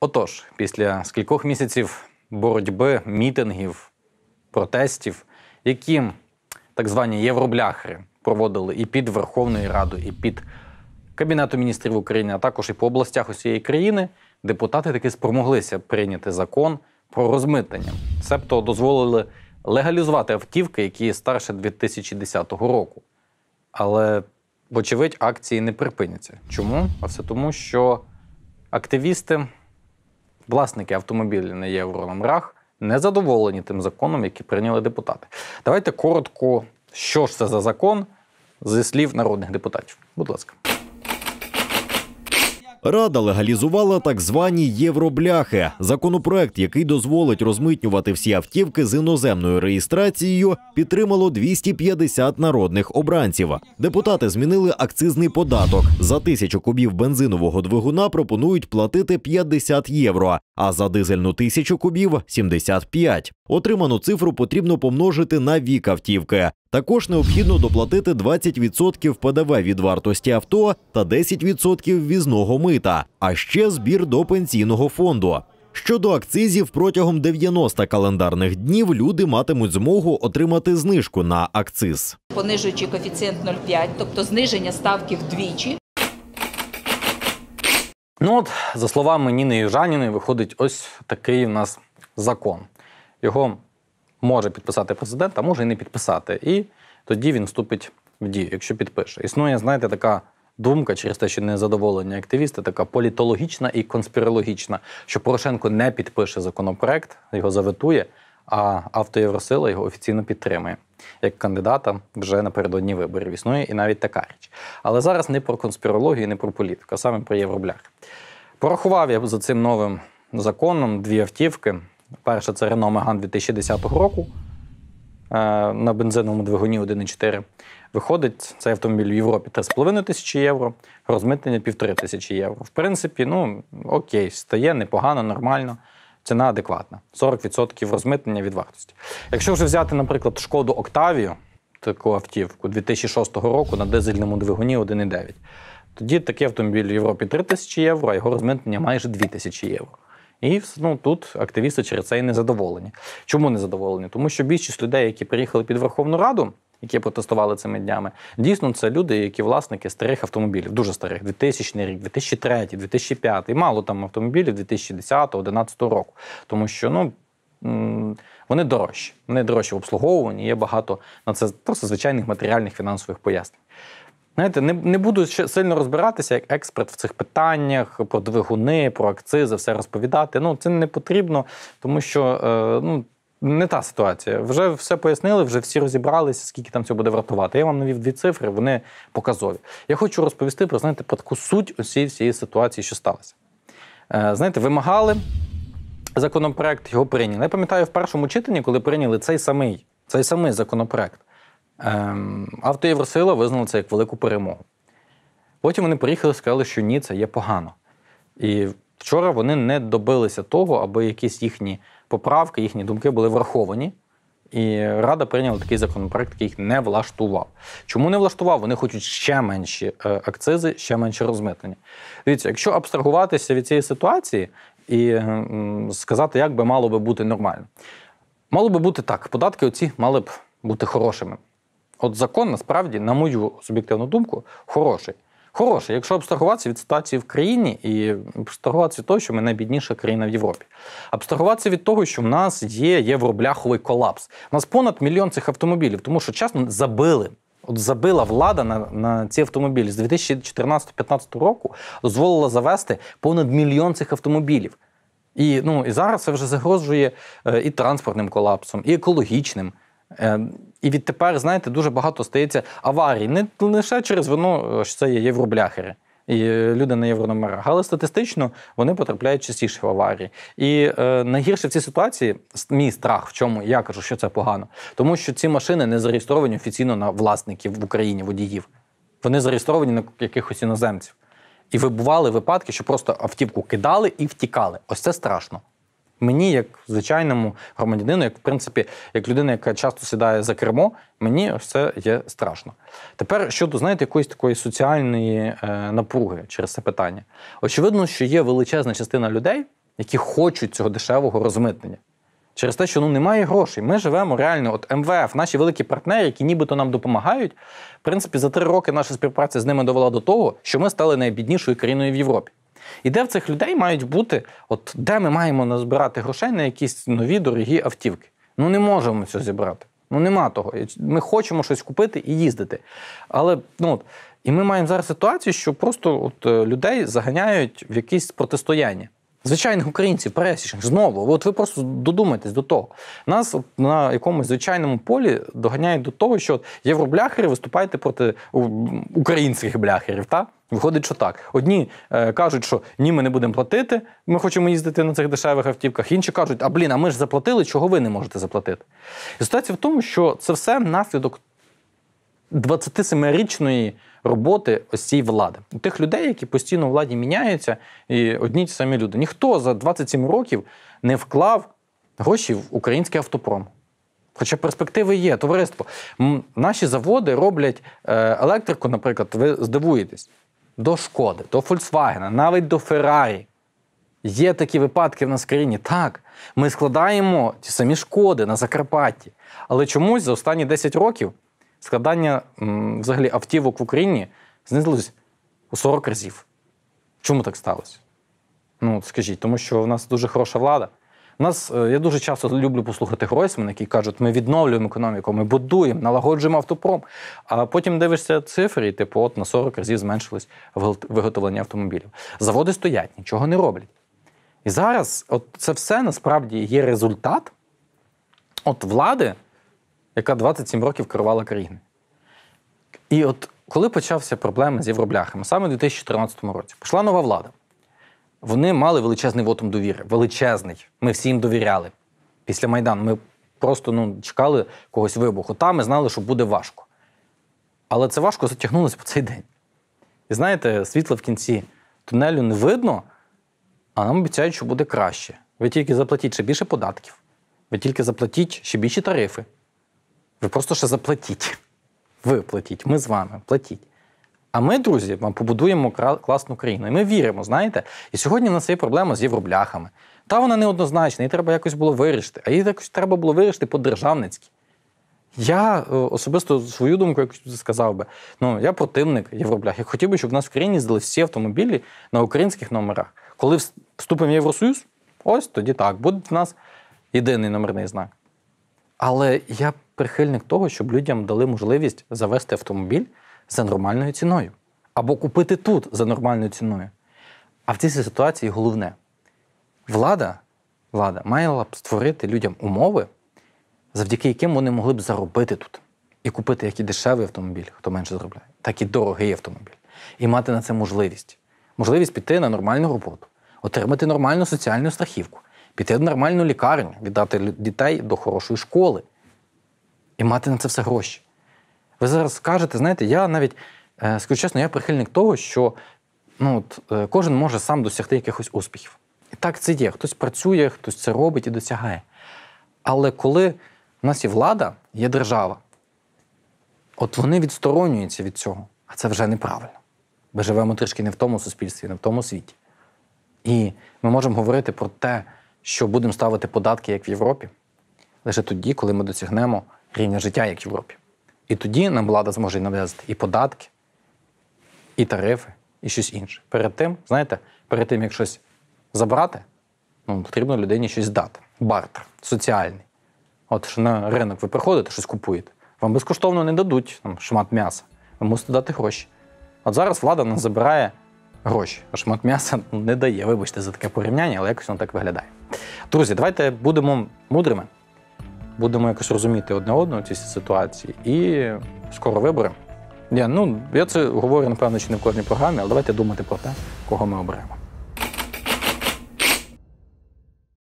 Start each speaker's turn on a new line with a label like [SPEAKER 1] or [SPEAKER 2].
[SPEAKER 1] Отож, після скількох місяців боротьби, мітингів, протестів, які так звані євробляхери проводили і під Верховною Радою, і під Кабінетом міністрів України, а також і по областях усієї країни, депутати таки спромоглися прийняти закон про розмитнення, себто дозволили легалізувати автівки, які старше 2010 року. Але, вочевидь, акції не припиняться. Чому? А все тому, що активісти Власники автомобілів на не задоволені тим законом, який прийняли депутати. Давайте коротко, що ж це за закон зі слів народних депутатів. Будь ласка. Рада легалізувала так звані євробляхи, законопроект, який дозволить розмитнювати всі автівки з іноземною реєстрацією, підтримало 250 народних обранців. Депутати змінили акцизний податок. За тисячу кубів бензинового двигуна пропонують платити 50 євро, а за дизельну тисячу кубів 75. Отриману цифру потрібно помножити на вік автівки. Також необхідно доплатити 20% ПДВ від вартості авто та 10% візного мита, а ще збір до пенсійного фонду. Щодо акцизів, протягом 90 календарних днів люди матимуть змогу отримати знижку на акциз, понижуючи коефіцієнт 0,5, тобто зниження ставки вдвічі. Ну от за словами Ніни Южаніної, виходить ось такий у нас закон. Його може підписати президент, а може і не підписати. І тоді він вступить в дію, якщо підпише. Існує, знаєте, така думка через те, що незадоволення активісти, така політологічна і конспірологічна, що Порошенко не підпише законопроект, його заветує, а автоєвросила його офіційно підтримує як кандидата вже напередодні виборів. Існує і навіть така річ. Але зараз не про конспірологію, не про політику, а саме про євроблях. Порахував я за цим новим законом дві автівки. Перша це Renault Megane 2010 року. Е, на бензиновому двигуні 1,4 виходить цей автомобіль в Європі 3,5 тисячі євро, розмитнення 1,5 тисячі євро. В принципі, ну окей, стає непогано, нормально, ціна адекватна. 40% розмитнення від вартості. Якщо вже взяти, наприклад, шкоду Октавію, таку автівку 2006 року на дизельному двигуні 1,9, тоді такий автомобіль в Європі 3 тисячі євро, а його розмитнення майже 2 тисячі євро. І ну, тут активісти через це і незадоволені. Чому не задоволені? Тому що більшість людей, які приїхали під Верховну Раду, які протестували цими днями, дійсно це люди, які власники старих автомобілів, дуже старих, 2000 рік, 2003, 2005, і мало там автомобілів 2010, 2011 року. Тому що, ну. Вони дорожчі, вони дорожчі в обслуговуванні. Є багато на це просто звичайних матеріальних фінансових пояснень. Знаєте, не не буду ще сильно розбиратися як експерт в цих питаннях про двигуни, про акцизи, все розповідати. Ну це не потрібно, тому що е, ну. Не та ситуація. Вже все пояснили, вже всі розібралися, скільки там цього буде врятувати. Я вам навів дві цифри, вони показові. Я хочу розповісти про знаєте, про таку суть усієї всієї ситуації, що сталося. Е, знаєте, вимагали законопроект, його прийняли. Я пам'ятаю в першому читанні, коли прийняли цей самий, цей самий законопроект. Ем, Авто Євросила визнали це як велику перемогу. Потім вони приїхали і сказали, що ні, це є погано. І вчора вони не добилися того, аби якісь їхні поправки, їхні думки були враховані. І Рада прийняла такий законопроект, який їх не влаштував. Чому не влаштував? Вони хочуть ще менші е, акцизи, ще менше розмитнення. Дивіться, якщо абстрагуватися від цієї ситуації і сказати, як би мало би бути нормально, мало би бути так, податки оці мали б бути хорошими. От закон насправді, на мою суб'єктивну думку, хороший. Хороший, якщо абстрагуватися від ситуації в країні і абстрагуватися від того, що ми найбідніша країна в Європі, абстрагуватися від того, що в нас є євробляховий колапс. У нас понад мільйон цих автомобілів, тому що чесно забили. От забила влада на на ці автомобілі з 2014-2015 року, дозволила завести понад мільйон цих автомобілів. І ну і зараз це вже загрожує е, і транспортним колапсом, і екологічним. Е, і відтепер, знаєте, дуже багато стається аварій. Не лише через вину, е, що це є євробляхери. І е, люди на єврономерах, але статистично вони потрапляють частіше в аварії. І е, найгірше в цій ситуації мій страх, в чому я кажу, що це погано, тому що ці машини не зареєстровані офіційно на власників в Україні водіїв. Вони зареєстровані на якихось іноземців. І вибували випадки, що просто автівку кидали і втікали. Ось це страшно. Мені, як звичайному громадянину, як в принципі, як людина, яка часто сідає за кермо, мені ось це є страшно. Тепер щодо знаєте, якоїсь такої соціальної е, напруги через це питання. Очевидно, що є величезна частина людей, які хочуть цього дешевого розмитнення. Через те, що ну немає грошей. Ми живемо реально. От МВФ, наші великі партнери, які нібито нам допомагають. В принципі, за три роки наша співпраця з ними довела до того, що ми стали найбіднішою країною в Європі. І де в цих людей мають бути, от де ми маємо назбирати грошей на якісь нові дорогі автівки? Ну не можемо це зібрати. Ну нема того. Ми хочемо щось купити і їздити. Але ну от, і ми маємо зараз ситуацію, що просто от е, людей заганяють в якісь протистояння звичайних українців, пересічних, знову, от ви просто додумайтесь до того. Нас от на якомусь звичайному полі доганяють до того, що євробляхери виступаєте проти українських бляхерів. Та? Виходить, що так. Одні е, кажуть, що ні, ми не будемо платити, ми хочемо їздити на цих дешевих автівках. Інші кажуть, а блін, а ми ж заплатили, чого ви не можете заплатити. І ситуація в тому, що це все наслідок 27-річної роботи ось цієї влади. У тих людей, які постійно у владі міняються, і одні ті самі люди. Ніхто за 27 років не вклав гроші в український автопром. Хоча перспективи є, товариство. Наші заводи роблять е, електрику, наприклад, ви здивуєтесь, до шкоди, до Volkswagen, навіть до Феррарі. Є такі випадки в нас в країні. Так, ми складаємо ті самі шкоди на Закарпатті. Але чомусь за останні 10 років складання взагалі автівок в Україні знизилось у 40 разів. Чому так сталося? Ну, скажіть, тому що в нас дуже хороша влада. У нас е, я дуже часто люблю послухати Гройсмана, які кажуть, ми відновлюємо економіку, ми будуємо, налагоджуємо автопром. А потім дивишся цифри, і типу, от на 40 разів зменшилось виготовлення автомобілів. Заводи стоять, нічого не роблять. І зараз, от це все насправді є результат от влади, яка 27 років керувала країни. І от коли почався проблема з євробляхами, саме у 2014 році, пішла нова влада. Вони мали величезний вотум довіри. Величезний. Ми всі їм довіряли. Після Майдану ми просто ну, чекали когось вибуху. Там ми знали, що буде важко. Але це важко затягнулося по цей день. І знаєте, світла в кінці тунелю не видно, а нам обіцяють, що буде краще. Ви тільки заплатіть ще більше податків, ви тільки заплатіть ще більші тарифи, ви просто ще заплатіть. Ви платіть, ми з вами платіть. А ми, друзі, вам побудуємо класну країну. І ми віримо, знаєте? І сьогодні в нас є проблема з євробляхами. Та вона неоднозначна, її треба якось було вирішити. А її якось треба було вирішити по-державницьки. Я е, особисто свою думку якось сказав би, ну я противник євроблях. Я хотів би, щоб в нас в країні їздили всі автомобілі на українських номерах. Коли вступимо в Євросоюз, ось тоді так. Буде в нас єдиний номерний знак. Але я прихильник того, щоб людям дали можливість завести автомобіль за нормальною ціною. Або купити тут за нормальною ціною. А в цій ситуації головне, влада влада мала б створити людям умови, завдяки яким вони могли б заробити тут і купити як і дешевий автомобіль, хто менше заробляє, так і дорогий автомобіль. І мати на це можливість. Можливість піти на нормальну роботу, отримати нормальну соціальну страхівку, піти в нормальну лікарню, віддати дітей до хорошої школи і мати на це все гроші. Ви зараз скажете, знаєте, я навіть, е, скажу чесно, я прихильник того, що ну, от, е, кожен може сам досягти якихось успіхів. І так це є. Хтось працює, хтось це робить і досягає. Але коли в нас є влада, є держава, от вони відсторонюються від цього, а це вже неправильно. Ми живемо трішки не в тому суспільстві, не в тому світі. І ми можемо говорити про те, що будемо ставити податки як в Європі лише тоді, коли ми досягнемо рівня життя, як в Європі. І тоді нам влада зможе нав'язати і податки, і тарифи, і щось інше. Перед тим, знаєте, перед тим, як щось забрати, ну, потрібно людині щось дати. Бартер соціальний. От що на ринок ви приходите, щось купуєте, вам безкоштовно не дадуть там, шмат м'яса. Ви мусите дати гроші. От зараз влада нас забирає гроші, а шмат м'яса ну, не дає. Вибачте за таке порівняння, але якось воно так виглядає. Друзі, давайте будемо мудрими, будемо якось розуміти одне одного ці ситуації і скоро вибори. Я, ну, я це говорю, напевно, чи не в кожній програмі, але давайте думати про те, кого ми оберемо.